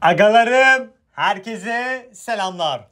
Agalarım, herkese selamlar.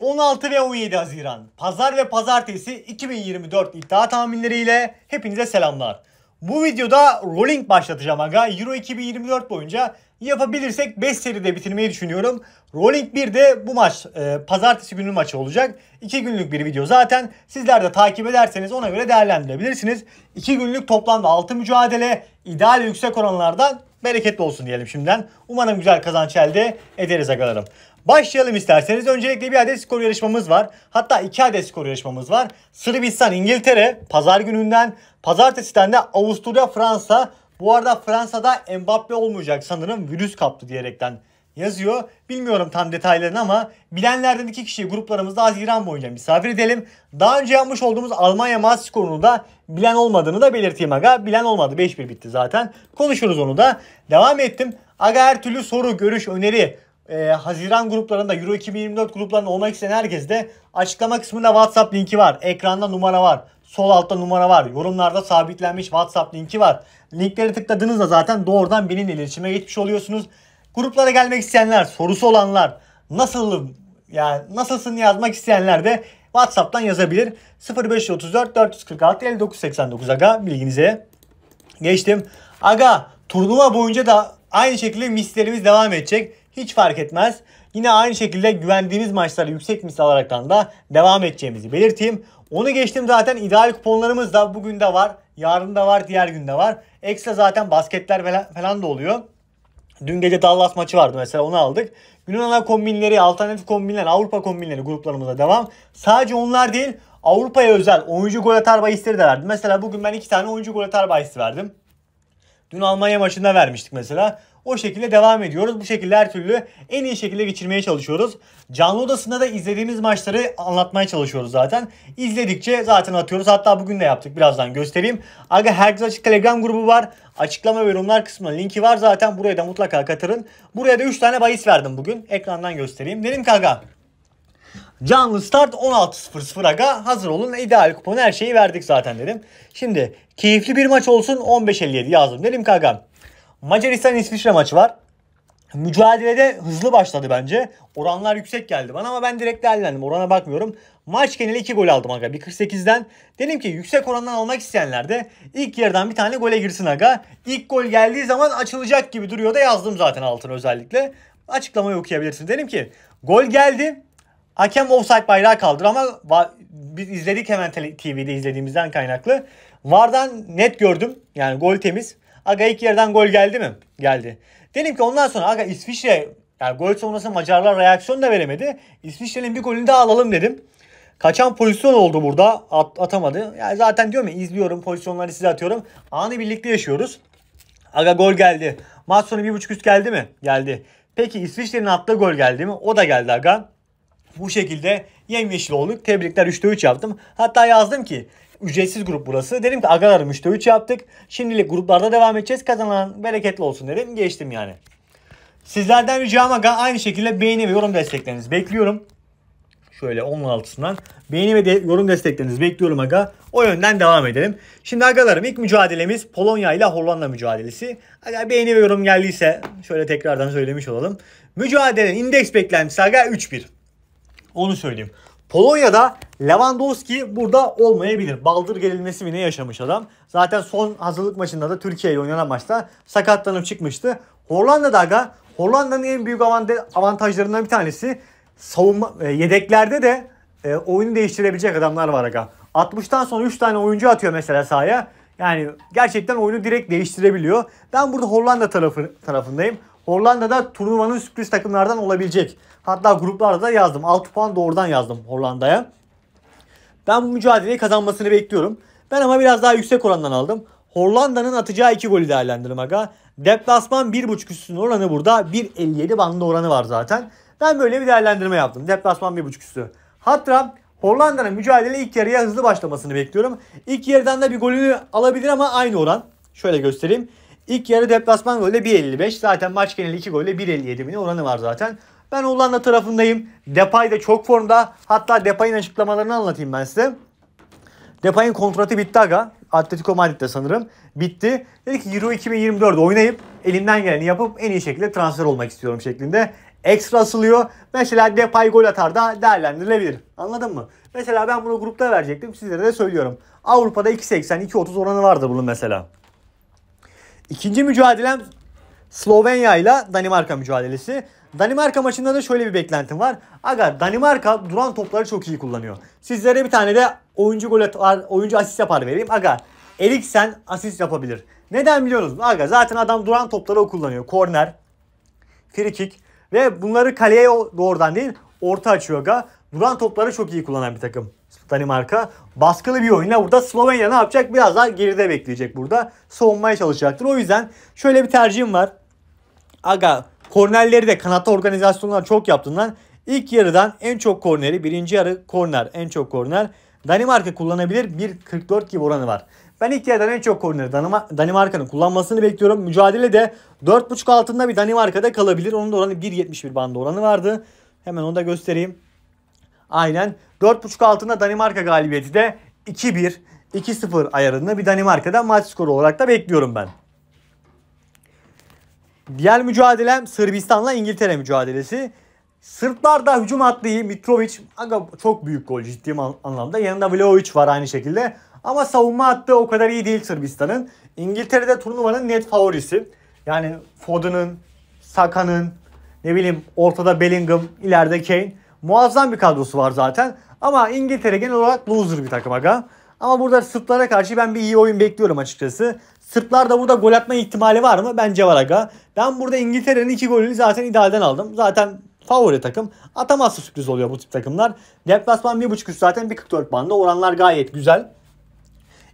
16 ve 17 Haziran, Pazar ve Pazartesi 2024 iddia tahminleriyle hepinize selamlar. Bu videoda rolling başlatacağım aga. Euro 2024 boyunca yapabilirsek 5 seride bitirmeyi düşünüyorum. Rolling 1 de bu maç e, pazartesi günü maçı olacak. 2 günlük bir video zaten. Sizler de takip ederseniz ona göre değerlendirebilirsiniz. 2 günlük toplamda 6 mücadele ideal yüksek oranlardan bereketli olsun diyelim şimdiden. Umarım güzel kazanç elde ederiz agalarım. Başlayalım isterseniz. Öncelikle bir adet skor yarışmamız var. Hatta iki adet skor yarışmamız var. Sırbistan İngiltere pazar gününden, pazartesiden de Avusturya Fransa. Bu arada Fransa'da Mbappe olmayacak sanırım virüs kaptı diyerekten yazıyor. Bilmiyorum tam detaylarını ama bilenlerden iki kişiyi gruplarımızda Haziran boyunca misafir edelim. Daha önce yapmış olduğumuz Almanya maç skorunu da bilen olmadığını da belirteyim aga. Bilen olmadı 5-1 bitti zaten. Konuşuruz onu da. Devam ettim. Aga her türlü soru, görüş, öneri, e, Haziran gruplarında Euro 2024 gruplarında olmak isteyen herkes de açıklama kısmında WhatsApp linki var. Ekranda numara var. Sol altta numara var. Yorumlarda sabitlenmiş WhatsApp linki var. Linkleri tıkladığınızda zaten doğrudan benimle iletişime geçmiş oluyorsunuz. Gruplara gelmek isteyenler, sorusu olanlar, nasıl yani nasılsın yazmak isteyenler de WhatsApp'tan yazabilir. 0534 446 5989 aga bilginize geçtim. Aga turnuva boyunca da aynı şekilde mislerimiz devam edecek. Hiç fark etmez. Yine aynı şekilde güvendiğimiz maçları yüksek mis alaraktan da devam edeceğimizi belirteyim. Onu geçtim zaten ideal kuponlarımız da bugün de var. Yarın da var, diğer günde var. Ekstra zaten basketler falan da oluyor. Dün gece Dallas maçı vardı mesela onu aldık. Günün ana kombinleri, alternatif kombinler, Avrupa kombinleri gruplarımıza devam. Sadece onlar değil Avrupa'ya özel oyuncu gol atar bahisleri de verdim. Mesela bugün ben iki tane oyuncu gol atar bahisi verdim. Dün Almanya maçında vermiştik mesela. O şekilde devam ediyoruz. Bu şekilde her türlü en iyi şekilde geçirmeye çalışıyoruz. Canlı odasında da izlediğimiz maçları anlatmaya çalışıyoruz zaten. İzledikçe zaten atıyoruz. Hatta bugün de yaptık. Birazdan göstereyim. Aga herkes açık Telegram grubu var. Açıklama ve yorumlar kısmına linki var zaten. Buraya da mutlaka katırın. Buraya da 3 tane bahis verdim bugün. Ekrandan göstereyim. Dedim ki aga Canlı start 16.00 aga hazır olun. İdeal kuponu her şeyi verdik zaten dedim. Şimdi keyifli bir maç olsun 15.57 yazdım. Dedim ki aga Macaristan İsviçre maçı var. Mücadelede hızlı başladı bence. Oranlar yüksek geldi bana ama ben direkt değerlendim. Orana bakmıyorum. Maç geneli 2 gol aldım aga. 1.48'den. Dedim ki yüksek orandan almak isteyenler de ilk yerden bir tane gole girsin aga. İlk gol geldiği zaman açılacak gibi duruyor da yazdım zaten altına özellikle. Açıklamayı okuyabilirsin. Dedim ki gol geldi. Hakem offside bayrağı kaldır ama biz izledik hemen TV'de izlediğimizden kaynaklı. Vardan net gördüm. Yani gol temiz. Aga ilk yerden gol geldi mi? Geldi. Dedim ki ondan sonra aga İsviçre yani gol sonrası Macarlar reaksiyon da veremedi. İsviçre'nin bir golünü daha alalım dedim. Kaçan pozisyon oldu burada. At, atamadı. Yani zaten diyorum ya izliyorum pozisyonları size atıyorum. Anı birlikte yaşıyoruz. Aga gol geldi. Maç sonu buçuk üst geldi mi? Geldi. Peki İsviçre'nin attığı gol geldi mi? O da geldi aga. Bu şekilde yemyeşil olduk. Tebrikler 3'te 3 yaptım. Hatta yazdım ki ücretsiz grup burası. Dedim ki agalarım 3'te 3 yaptık. Şimdilik gruplarda devam edeceğiz. Kazanan bereketli olsun dedim. Geçtim yani. Sizlerden ricam aga aynı şekilde beğeni ve yorum desteklerinizi bekliyorum. Şöyle 16'sından beğeni ve de yorum desteklerinizi bekliyorum aga. O yönden devam edelim. Şimdi agalarım ilk mücadelemiz Polonya ile Hollanda mücadelesi. Aga beğeni ve yorum geldiyse şöyle tekrardan söylemiş olalım. Mücadele indeks beklentisi aga 3-1. Onu söyleyeyim. Polonya'da Lewandowski burada olmayabilir. Baldır gerilmesi mi ne yaşamış adam. Zaten son hazırlık maçında da Türkiye ile oynanan maçta sakatlanıp çıkmıştı. Hollanda'da da Hollanda'nın en büyük avantajlarından bir tanesi savunma e, yedeklerde de e, oyunu değiştirebilecek adamlar var aga. 60'tan sonra 3 tane oyuncu atıyor mesela sahaya. Yani gerçekten oyunu direkt değiştirebiliyor. Ben burada Hollanda tarafı, tarafındayım. Hollanda'da turnuvanın sürpriz takımlardan olabilecek. Hatta gruplarda da yazdım. 6 puan doğrudan yazdım Hollanda'ya. Ben bu mücadeleyi kazanmasını bekliyorum. Ben ama biraz daha yüksek orandan aldım. Hollanda'nın atacağı 2 golü değerlendirim aga. Deplasman 1.5 üstünün oranı burada. 1.57 bandı oranı var zaten. Ben böyle bir değerlendirme yaptım. Deplasman 1.5 üstü. Hatta Hollanda'nın mücadele ilk yarıya hızlı başlamasını bekliyorum. İlk yarıdan da bir golünü alabilir ama aynı oran. Şöyle göstereyim. İlk yarı deplasman golle 1.55. Zaten maç geneli 2 golle 1.57 mi oranı var zaten. Ben Hollanda tarafındayım. Depay da çok formda. Hatta Depay'ın açıklamalarını anlatayım ben size. Depay'ın kontratı bitti aga. Atletico Madrid'de sanırım. Bitti. Dedi ki Euro 2024 oynayıp elimden geleni yapıp en iyi şekilde transfer olmak istiyorum şeklinde. Ekstra asılıyor. Mesela Depay gol atar da değerlendirilebilir. Anladın mı? Mesela ben bunu grupta verecektim. Sizlere de söylüyorum. Avrupa'da 2.80 2.30 oranı vardı bunun mesela. İkinci mücadelem Slovenya ile Danimarka mücadelesi. Danimarka maçında da şöyle bir beklentim var. Aga Danimarka duran topları çok iyi kullanıyor. Sizlere bir tane de oyuncu gol atar, oyuncu asist yapar vereyim. Aga Eriksen asist yapabilir. Neden biliyorsunuz? Aga zaten adam duran topları o kullanıyor. Korner, free kick ve bunları kaleye doğrudan değil orta açıyor aga. Duran topları çok iyi kullanan bir takım. Danimarka. Baskılı bir oyunla burada Slovenya ne yapacak? Biraz daha geride bekleyecek burada. Savunmaya çalışacaktır. O yüzden şöyle bir tercihim var. Aga kornerleri de kanatta organizasyonlar çok yaptığından ilk yarıdan en çok korneri, birinci yarı korner, en çok korner Danimarka kullanabilir. 1.44 gibi oranı var. Ben ilk yarıdan en çok korneri Danimarka'nın kullanmasını bekliyorum. Mücadele de 4.5 altında bir Danimarka'da kalabilir. Onun da oranı 1.71 bandı oranı vardı. Hemen onu da göstereyim. Aynen. 4.5 altında Danimarka galibiyeti de 2-1, 2-0 ayarında bir Danimarka'dan maç skoru olarak da bekliyorum ben. Diğer mücadelem Sırbistan'la İngiltere mücadelesi. Sırplar da hücum hattı iyi. Mitrovic çok büyük gol ciddi anlamda. Yanında Vlaovic var aynı şekilde. Ama savunma hattı o kadar iyi değil Sırbistan'ın. İngiltere'de turnuvanın net favorisi. Yani Foden'ın, Saka'nın, ne bileyim ortada Bellingham, ileride Kane. Muazzam bir kadrosu var zaten. Ama İngiltere genel olarak loser bir takım aga. Ama burada Sırplara karşı ben bir iyi oyun bekliyorum açıkçası. Sırplar da burada gol atma ihtimali var mı? Bence var aga. Ben burada İngiltere'nin iki golünü zaten idealden aldım. Zaten favori takım. Atamazsa sürpriz oluyor bu tip takımlar. Deplasman 1.5 üst zaten 1.44 bandı. Oranlar gayet güzel.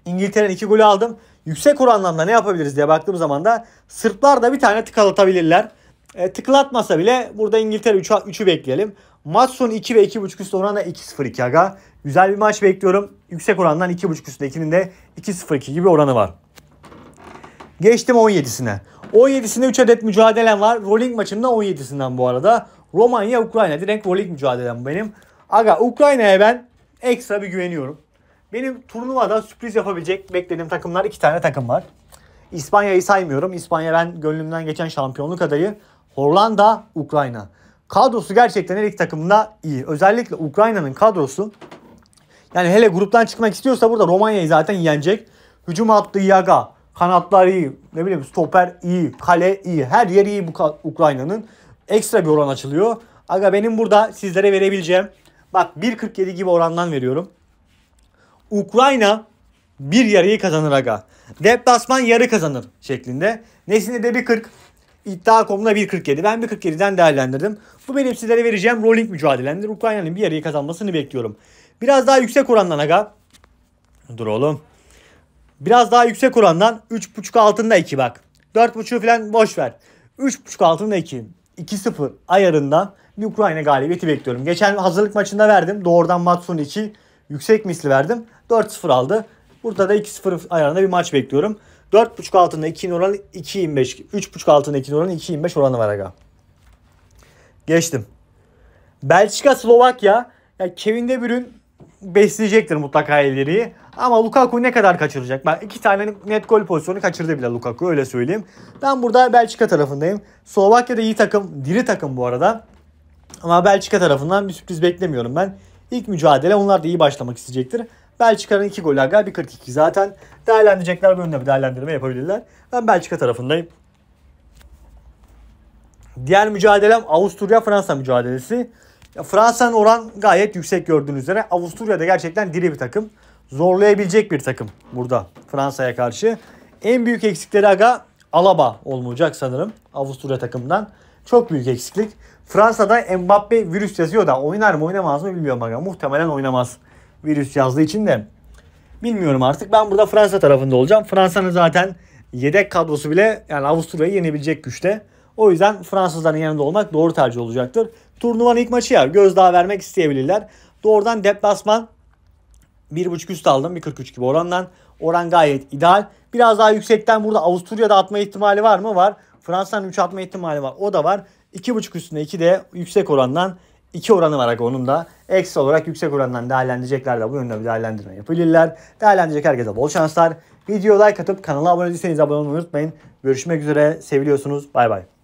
İngiltere'nin iki golü aldım. Yüksek oranlamda ne yapabiliriz diye baktığım zaman da Sırplar da bir tane tıkalatabilirler. E, tıklatmasa bile burada İngiltere 3'ü 3'ü bekleyelim. Maç sonu 2 ve 2.5 üstü oranla 2-0-2 aga. Güzel bir maç bekliyorum. Yüksek orandan 2.5 2'nin de 2-0-2 gibi oranı var. Geçtim 17'sine. 17'sinde 3 adet mücadelem var. Rolling maçımda 17'sinden bu arada. Romanya Ukrayna direkt rolling mücadelem benim. Aga Ukrayna'ya ben ekstra bir güveniyorum. Benim turnuvada sürpriz yapabilecek beklediğim takımlar iki tane takım var. İspanya'yı saymıyorum. İspanya ben gönlümden geçen şampiyonluk adayı. Hollanda, Ukrayna. Kadrosu gerçekten her iki takımda iyi. Özellikle Ukrayna'nın kadrosu yani hele gruptan çıkmak istiyorsa burada Romanya'yı zaten yenecek. Hücum attığı Yaga, kanatlar iyi, ne bileyim stoper iyi, kale iyi. Her yer iyi bu Ukrayna'nın. Ekstra bir oran açılıyor. Aga benim burada sizlere verebileceğim bak 1.47 gibi orandan veriyorum. Ukrayna bir yarıyı kazanır aga. Deplasman yarı kazanır şeklinde. Nesinde de 1.40 İddia.com'da 1.47. Ben 1.47'den değerlendirdim. Bu benim sizlere vereceğim rolling mücadelendir. Ukrayna'nın bir yarıyı kazanmasını bekliyorum. Biraz daha yüksek orandan aga. Dur oğlum. Biraz daha yüksek orandan 3.5 altında 2 bak. 4.5 falan boş ver. 3.5 altında 2. 2-0 ayarında bir Ukrayna galibiyeti bekliyorum. Geçen hazırlık maçında verdim. Doğrudan Matsun 2 yüksek misli verdim. 4-0 aldı. Burada da 2-0 ayarında bir maç bekliyorum. 4.5 altında 2'nin oranı 2.25. 3.5 altında 2'nin oranı 2.25 oranı var aga. Geçtim. Belçika, Slovakya. Ya Kevin De Bruyne besleyecektir mutlaka ileriyi. Ama Lukaku ne kadar kaçıracak? Ben iki tane net gol pozisyonu kaçırdı bile Lukaku öyle söyleyeyim. Ben burada Belçika tarafındayım. Slovakya'da iyi takım, diri takım bu arada. Ama Belçika tarafından bir sürpriz beklemiyorum ben. İlk mücadele onlar da iyi başlamak isteyecektir. Belçika'nın 2 golü Hagal bir 42. Zaten değerlendirecekler bu yönde bir değerlendirme yapabilirler. Ben Belçika tarafındayım. Diğer mücadelem Avusturya-Fransa mücadelesi. Fransa'nın oran gayet yüksek gördüğünüz üzere. Avusturya'da gerçekten diri bir takım. Zorlayabilecek bir takım burada Fransa'ya karşı. En büyük eksikleri aga Alaba olmayacak sanırım Avusturya takımından. Çok büyük eksiklik. Fransa'da Mbappe virüs yazıyor da oynar mı oynamaz mı bilmiyorum aga. Muhtemelen oynamaz virüs yazdığı için de bilmiyorum artık. Ben burada Fransa tarafında olacağım. Fransa'nın zaten yedek kadrosu bile yani Avusturya'yı yenebilecek güçte. O yüzden Fransızların yanında olmak doğru tercih olacaktır. Turnuvanın ilk maçı ya daha vermek isteyebilirler. Doğrudan deplasman 1.5 üst aldım 1.43 gibi orandan. Oran gayet ideal. Biraz daha yüksekten burada Avusturya'da atma ihtimali var mı? Var. Fransa'nın 3 atma ihtimali var. O da var. 2.5 üstünde 2 de yüksek orandan 2 oranı var onun da. Eksi olarak yüksek orandan değerlendirecekler de bu yönde bir değerlendirme yapabilirler. Değerlendirecek herkese bol şanslar. Videoya like atıp kanala abone değilseniz abone olmayı unutmayın. Görüşmek üzere. Seviliyorsunuz. Bay bay.